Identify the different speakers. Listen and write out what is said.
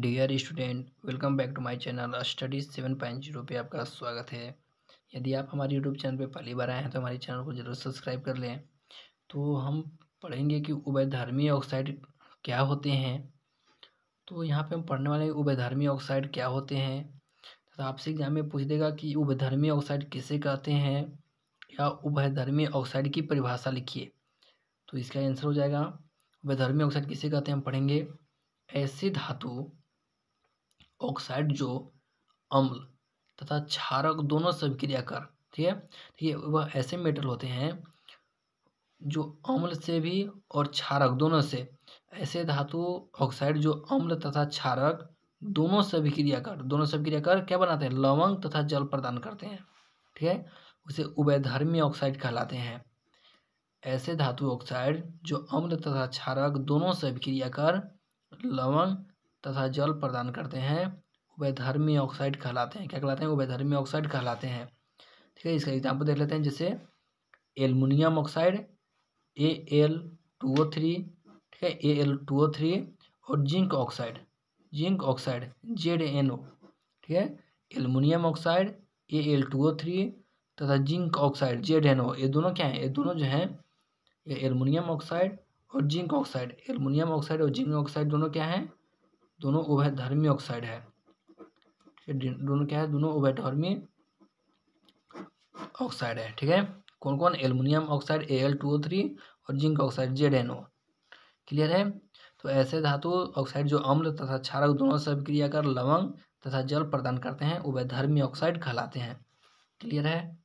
Speaker 1: dear student welcome back to my channel studies seven point zero पर आपका स्वागत है यदि आप हमारे यूट्यूब चैनल पर पहली बार आए हैं तो हमारे चैनल को जरूर सब्सक्राइब कर लें तो हम पढ़ेंगे कि उभयधर्मी ऑक्साइड क्या होते हैं तो यहाँ पे हम पढ़ने वाले हैं उभयधर्मी ऑक्साइड क्या होते हैं तो आपसे एग्जाम में पूछ देगा कि उभयधर्मी ऑक्साइड किसे कहते हैं या उभयधर्मी ऑक्साइड की परिभाषा लिखिए तो इसका आंसर हो जाएगा उभयधर्मी ऑक्साइड किसे कहते हैं हम पढ़ेंगे ऐसी धातु ऑक्साइड जो अम्ल तथा क्षारक दोनों से क्रिया कर ठीक है ठीक है वह ऐसे मेटल होते हैं जो अम्ल से भी और क्षारक दोनों से ऐसे धातु ऑक्साइड जो अम्ल तथा क्षारक दोनों से क्रिया कर दोनों से क्रिया कर क्या बनाते हैं लवंग तथा जल प्रदान करते हैं ठीक है उसे उभयधर्मी ऑक्साइड कहलाते हैं ऐसे धातु ऑक्साइड जो अम्ल तथा क्षारक दोनों से क्रिया कर लवंग तथा जल प्रदान करते हैं उभयधर्मी ऑक्साइड कहलाते हैं क्या कहलाते हैं उभयधर्मी ऑक्साइड कहलाते हैं ठीक है इसका एग्जाम्पल देख लेते हैं जैसे aluminium oxide A L two O three ठीक है A L two O three और zinc oxide zinc oxide Z N O ठीक है aluminium oxide A L two O three तथा zinc oxide Z N O ये दोनों क्या हैं ये दोनों जो हैं ये एलमिनियम ऑक्साइड और जिंक ऑक्साइड एलमिनियम ऑक्साइड और जिंक ऑक्साइड दोनों क्या हैं दोनों उभयधर्मी ऑक्साइड है दोनों क्या है दोनों उभयधर्मी ऑक्साइड है ठीक है कौन कौन aluminium oxide A L two O three और zinc oxide Z N O clear है तो ऐसे धातु ऑक्साइड जो अम्ल तथा क्षारक दोनों से अभिक्रिया कर लवंग तथा जल प्रदान करते हैं उभयधर्मी ऑक्साइड कहलाते हैं क्लियर है